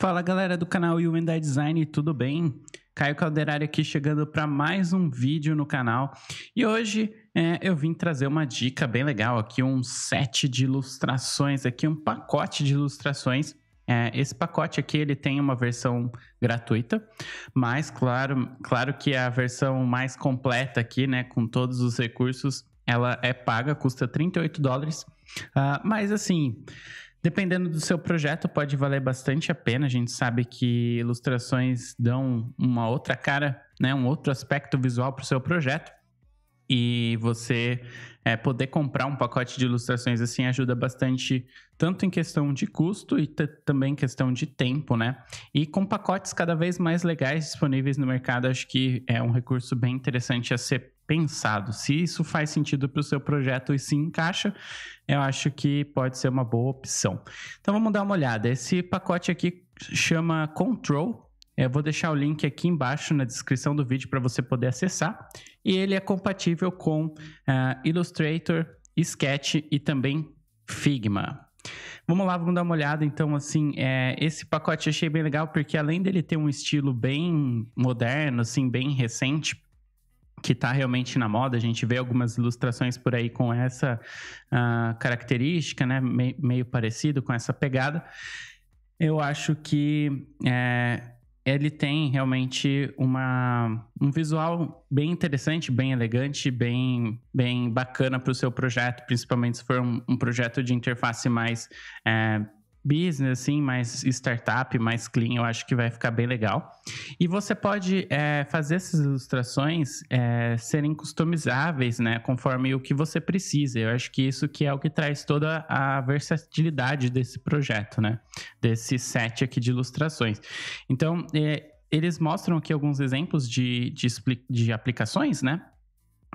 Fala galera do canal Human Design, tudo bem? Caio Calderari aqui chegando para mais um vídeo no canal e hoje é, eu vim trazer uma dica bem legal aqui, um set de ilustrações aqui, um pacote de ilustrações. É, esse pacote aqui ele tem uma versão gratuita, mas claro, claro que a versão mais completa aqui, né, com todos os recursos, ela é paga, custa 38 dólares, uh, mas assim Dependendo do seu projeto, pode valer bastante a pena. A gente sabe que ilustrações dão uma outra cara, né, um outro aspecto visual para o seu projeto e você é, poder comprar um pacote de ilustrações assim ajuda bastante, tanto em questão de custo e também em questão de tempo, né? E com pacotes cada vez mais legais disponíveis no mercado, acho que é um recurso bem interessante a ser pensado. Se isso faz sentido para o seu projeto e se encaixa, eu acho que pode ser uma boa opção. Então vamos dar uma olhada. Esse pacote aqui chama Control é, eu vou deixar o link aqui embaixo na descrição do vídeo para você poder acessar. E ele é compatível com uh, Illustrator, Sketch e também Figma. Vamos lá, vamos dar uma olhada. Então, assim, é, esse pacote eu achei bem legal porque além dele ter um estilo bem moderno, assim, bem recente, que está realmente na moda. A gente vê algumas ilustrações por aí com essa uh, característica, né? Me meio parecido com essa pegada. Eu acho que é, ele tem realmente uma, um visual bem interessante, bem elegante, bem, bem bacana para o seu projeto, principalmente se for um, um projeto de interface mais é, business, assim, mais startup, mais clean, eu acho que vai ficar bem legal. E você pode é, fazer essas ilustrações é, serem customizáveis, né, conforme o que você precisa. Eu acho que isso que é o que traz toda a versatilidade desse projeto, né, desse set aqui de ilustrações. Então, é, eles mostram aqui alguns exemplos de, de, de aplicações, né,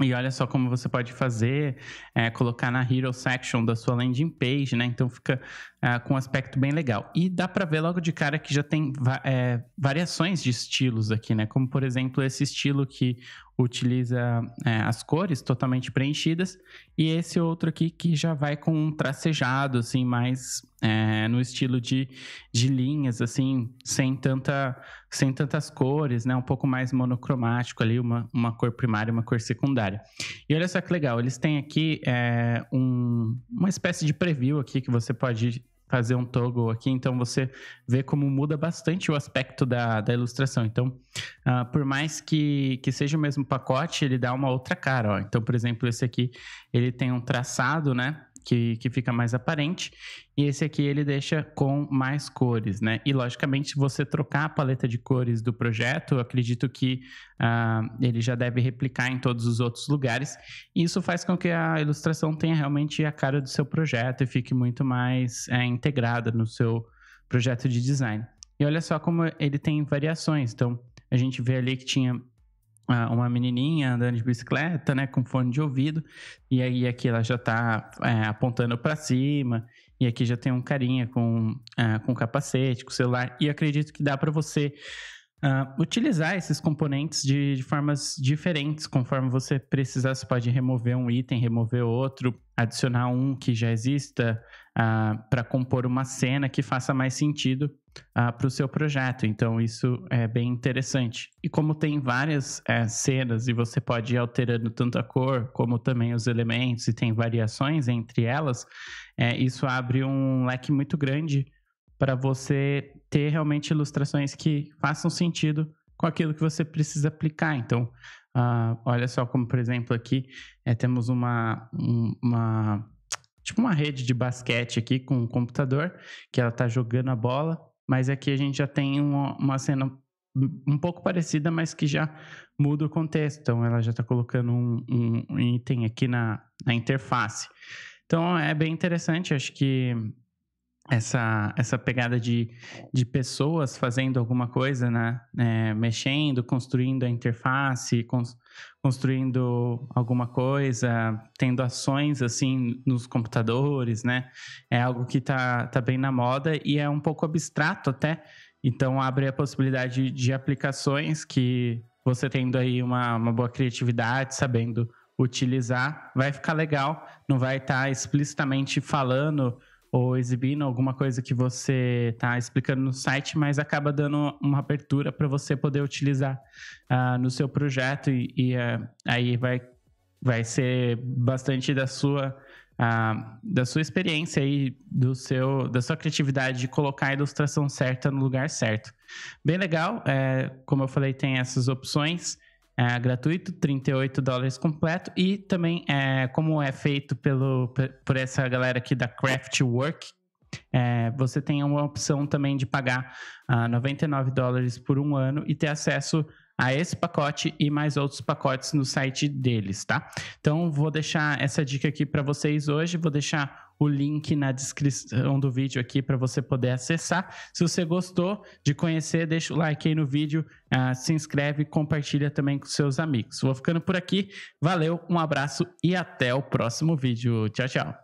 e olha só como você pode fazer, é, colocar na Hero Section da sua landing page, né? Então fica é, com um aspecto bem legal. E dá para ver logo de cara que já tem é, variações de estilos aqui, né? Como, por exemplo, esse estilo que utiliza é, as cores totalmente preenchidas e esse outro aqui que já vai com um tracejado assim mais é, no estilo de, de linhas assim sem tanta sem tantas cores né um pouco mais monocromático ali uma, uma cor primária uma cor secundária e olha só que legal eles têm aqui é, um, uma espécie de preview aqui que você pode fazer um toggle aqui, então você vê como muda bastante o aspecto da, da ilustração. Então, uh, por mais que, que seja o mesmo pacote, ele dá uma outra cara. Ó. Então, por exemplo, esse aqui, ele tem um traçado, né? que, que fica mais aparente. E esse aqui ele deixa com mais cores, né? E logicamente, se você trocar a paleta de cores do projeto, acredito que uh, ele já deve replicar em todos os outros lugares. E isso faz com que a ilustração tenha realmente a cara do seu projeto e fique muito mais é, integrada no seu projeto de design. E olha só como ele tem variações. Então, a gente vê ali que tinha ah, uma menininha andando de bicicleta, né, com fone de ouvido, e aí aqui ela já está é, apontando para cima, e aqui já tem um carinha com, é, com capacete, com celular, e acredito que dá para você Uh, utilizar esses componentes de, de, formas diferentes, conforme você precisar, você pode remover um item, remover outro, adicionar um que já exista uh, ah, para compor uma cena que faça mais sentido uh, ah, para o seu projeto. Então, isso é bem interessante. E como tem várias eh, cenas e você pode ir alterando tanto a cor como também os elementos e tem variações entre elas, eh, isso abre um leque muito grande para você ter realmente ilustrações que façam sentido com aquilo que você precisa aplicar. Então, uh, olha só como, por exemplo, aqui é, temos uma, uma tipo uma rede de basquete aqui com um computador que ela está jogando a bola, mas aqui a gente já tem uma, uma cena um pouco parecida, mas que já muda o contexto. Então, ela já está colocando um, um, item aqui na, na interface. Então, é bem interessante. Acho que essa, essa pegada de, de pessoas fazendo alguma coisa, né? É, mexendo, construindo a interface, cons, construindo alguma coisa, tendo ações assim nos computadores, né? É algo que tá, tá bem na moda e é um pouco abstrato até. Então abre a possibilidade de aplicações que você tendo aí uma, uma boa criatividade, sabendo utilizar, vai ficar legal. Não vai estar tá explicitamente falando ou exibindo alguma coisa que você está explicando no site, mas acaba dando uma abertura para você poder utilizar uh, no seu projeto e, e uh, aí vai, vai ser bastante da sua ah, da sua experiência aí, do seu, da sua criatividade de colocar a ilustração certa no lugar certo. Bem legal, é, como eu falei, tem essas opções é gratuito, 38 dólares completo e também é, como é feito pelo, por essa galera aqui da Craftwork, é, você tem uma opção também de pagar ah, 99 dólares por um ano e ter acesso a esse pacote e mais outros pacotes no site deles, tá? Então vou deixar essa dica aqui para vocês hoje, vou deixar o link na descrição do vídeo aqui para você poder acessar. Se você gostou de conhecer, deixa o like aí no vídeo, uh, se inscreve e compartilha também com seus amigos. Vou ficando por aqui. Valeu, um abraço e até o próximo vídeo. Tchau, tchau.